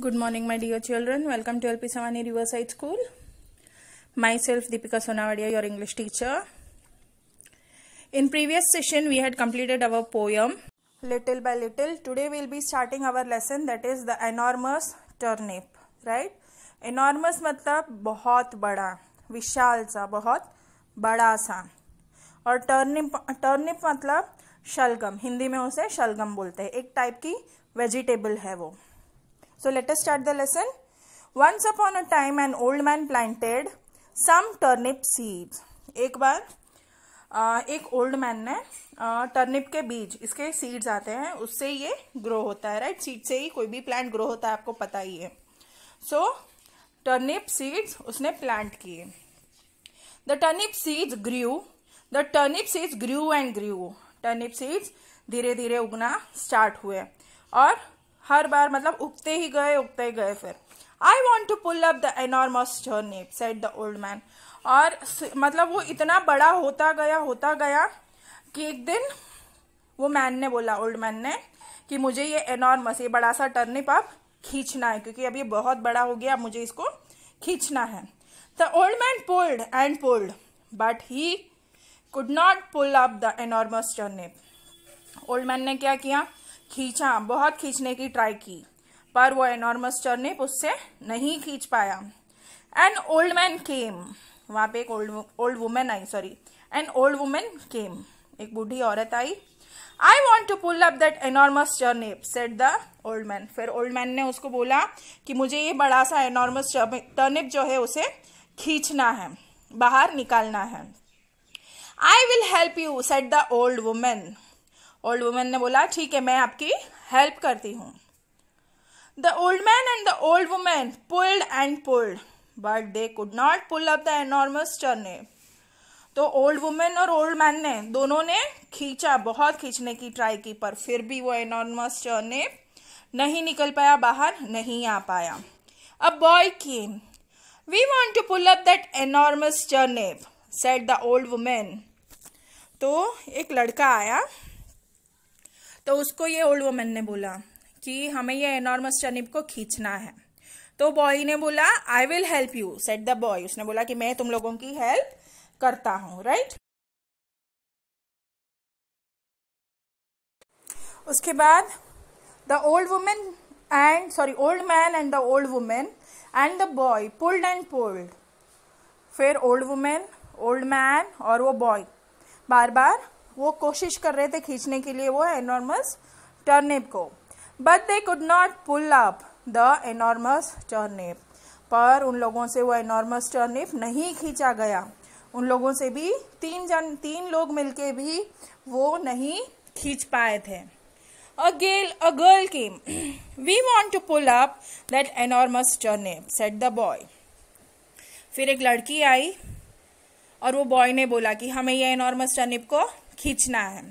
Good morning my dear children welcome to LP Savani riverside school myself Deepika Sonavadiya your English teacher in previous session we had completed our poem little by little today we'll be starting our lesson that is the enormous turnip right enormous मतलब बहुत बड़ा विशाल सा बहुत बड़ा सा और turnip turnip मतलब शलगम हिंदी में उसे शलगम बोलते हैं एक टाइप की वेजिटेबल है वो So let us start the lesson. Once upon a time an old man planted some turnip seeds. एक बार एक ओल्ड मैन ने टर्निप के बीज इसके सीड्स आते हैं उससे ये ग्रो होता है राइट सीड से ही कोई भी प्लांट ग्रो होता है आपको पता ही है सो टर्निप सीड्स उसने प्लांट किए the turnip seeds grew the turnip seeds grew and grew turnip seeds धीरे धीरे उगना स्टार्ट हुए और हर बार मतलब उगते ही गए उगते ही गए फिर I want to pull up the enormous journey said the old man और मतलब वो इतना बड़ा होता गया होता गया कि एक दिन वो मैन ने बोला ओल्ड मैन ने कि मुझे ये एनॉर्मस ये बड़ा सा टर्निप आप खींचना है क्योंकि अब ये बहुत बड़ा हो गया अब मुझे इसको खींचना है the old man pulled and pulled but he could not pull up the enormous turnip old man ने क्या किया खींचा बहुत खींचने की ट्राई की पर वो एनॉर्मस चरनेप उससे नहीं खींच पाया एन ओल्ड मैन केम वहाँ पे एक ओल्ड ओल्ड वुमेन आई sorry an old women came एक बूढ़ी औरत आई I want to pull up that enormous turnip said the old man फिर ओल्ड मैन ने उसको बोला कि मुझे ये बड़ा सा एनॉर्मस टर्निप जो है उसे खींचना है बाहर निकालना है I will help you said the old women old women ने बोला ठीक है मैं आपकी हेल्प करती हूँ the old man and the old women pulled and pulled but they could not pull up the enormous turnip तो ओल्ड वुमेन और ओल्ड मैन ने दोनों ने खींचा बहुत खींचने की ट्राई की पर फिर भी वो एनॉर्मस चरने नहीं निकल पाया बाहर नहीं आ पाया अब boy came we want to pull up that enormous turnip said the old women तो एक लड़का आया तो उसको ये ओल्ड वुमेन ने बोला कि हमें ये एनॉर्मस टर्निप को खींचना है तो बॉय ने बोला I will help you said the boy उसने बोला कि मैं तुम लोगों की हेल्प करता हूं राइट उसके बाद the old women and sorry old man and the old women and the boy pulled and pulled फिर ओल्ड वुमेन ओल्ड मैन और वो बॉय बार बार वो कोशिश कर रहे थे खींचने के लिए वो एनॉर्मस टर्निप को but they could not pull up the enormous turnip पर उन लोगों से वो एनॉर्मस टर्निप नहीं खींचा गया उन लोगों से भी तीन जन तीन लोग मिलके भी वो नहीं खींच पाए थे a gale a girl came we want to pull up that enormous turnip said the boy फिर एक लड़की आई और वो बॉय ने बोला कि हमें ये एनॉर्मस टर्निप को खींचना है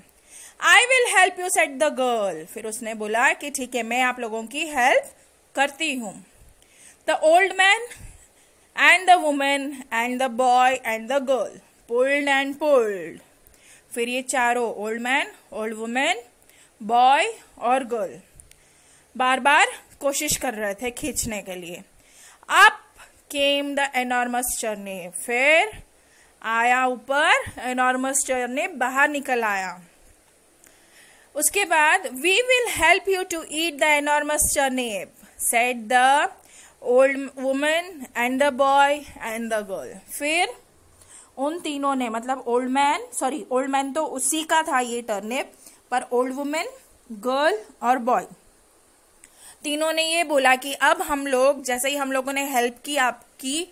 I will help you said the girl फिर उसने बोला कि ठीक है मैं आप लोगों की हेल्प करती हूँ the old man and the women and the boy and the girl pulled and pulled फिर ये चारों old man old women boy और गर्ल बार बार कोशिश कर रहे थे खींचने के लिए अप केम द एनॉर्मस चरनी फिर आया ऊपर एनॉर्मस चेयर ने बाहर निकल आया उसके बाद we will help you to eat the enormous turnip said the old women and the boy and the girl फिर उन तीनों ने मतलब old man sorry old man तो उसी का था ये टर्निप पर ओल्ड वुमेन गर्ल और बॉय तीनों ने ये बोला कि अब हम लोग जैसे ही हम लोगों ने हेल्प की आपकी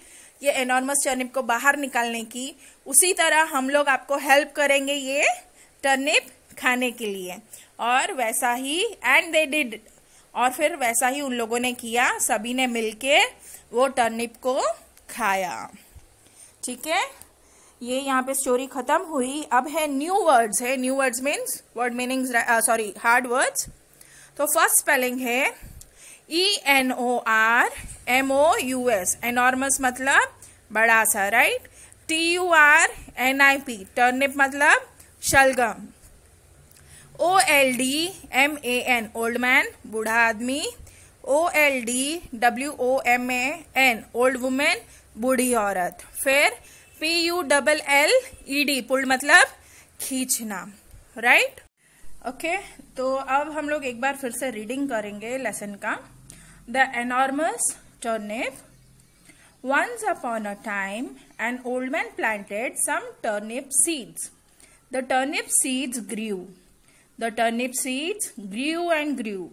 ये एनॉर्मस टर्निप को बाहर निकालने की उसी तरह हम लोग आपको हेल्प करेंगे ये टर्निप खाने के लिए और वैसा ही एंड दे डिड और फिर वैसा ही उन लोगों ने किया सभी ने मिलके वो टर्निप को खाया ठीक है ये यहाँ पे स्टोरी खत्म हुई अब है न्यू वर्ड्स है new words means word meanings sorry hard words तो फर्स्ट स्पेलिंग है E N O R M O U S enormous मतलब बड़ा सा right T U R N I P turnip मतलब शलगम O L D M A N old man बूढ़ा आदमी O L D W O M A N old women बूढ़ी औरत फिर P U double L E D पुल मतलब खींचना right okay तो अब हम लोग एक बार फिर से रीडिंग करेंगे लेसन का The enormous turnip. Once upon a time, an old man planted some turnip seeds. The turnip seeds grew. The turnip seeds grew and grew.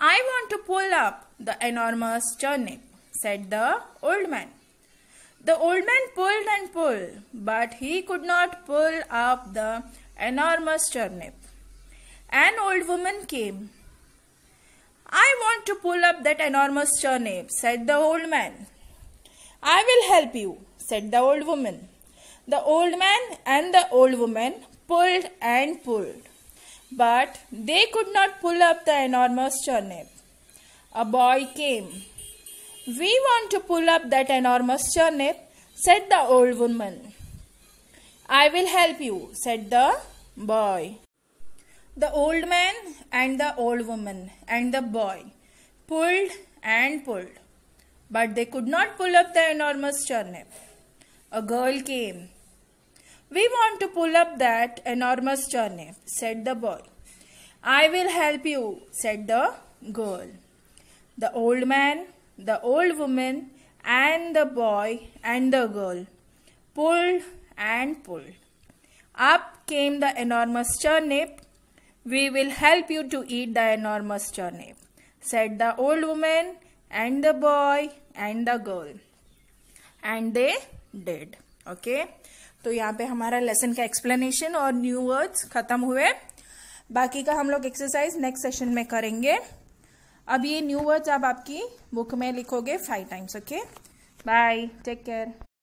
I want to pull up the enormous turnip, said the old man. The old man pulled and pulled, but he could not pull up the enormous turnip. An old woman came I want to pull up that enormous turnip, said the old man. I will help you, said the old woman. The old man and the old woman pulled and pulled, but they could not pull up the enormous turnip. A boy came. We want to pull up that enormous turnip, said the old woman. I will help you, said the boy. The old man and the old woman and the boy pulled and pulled, but they could not pull up the enormous turnip. A girl came. We want to pull up that enormous turnip, said the boy. I will help you, said the girl. The old man, the old woman, and the boy and the girl pulled and pulled. Up came the enormous turnip We will help you to eat the enormous turnip said the old woman and the boy and the girl. And they did. Okay? तो यहाँ पे हमारा lesson का explanation और new words खत्म हुए बाकी का हम लोग एक्सरसाइज नेक्स्ट सेशन में करेंगे अब ये न्यू वर्ड्स आप आपकी बुक में लिखोगे five times okay bye take care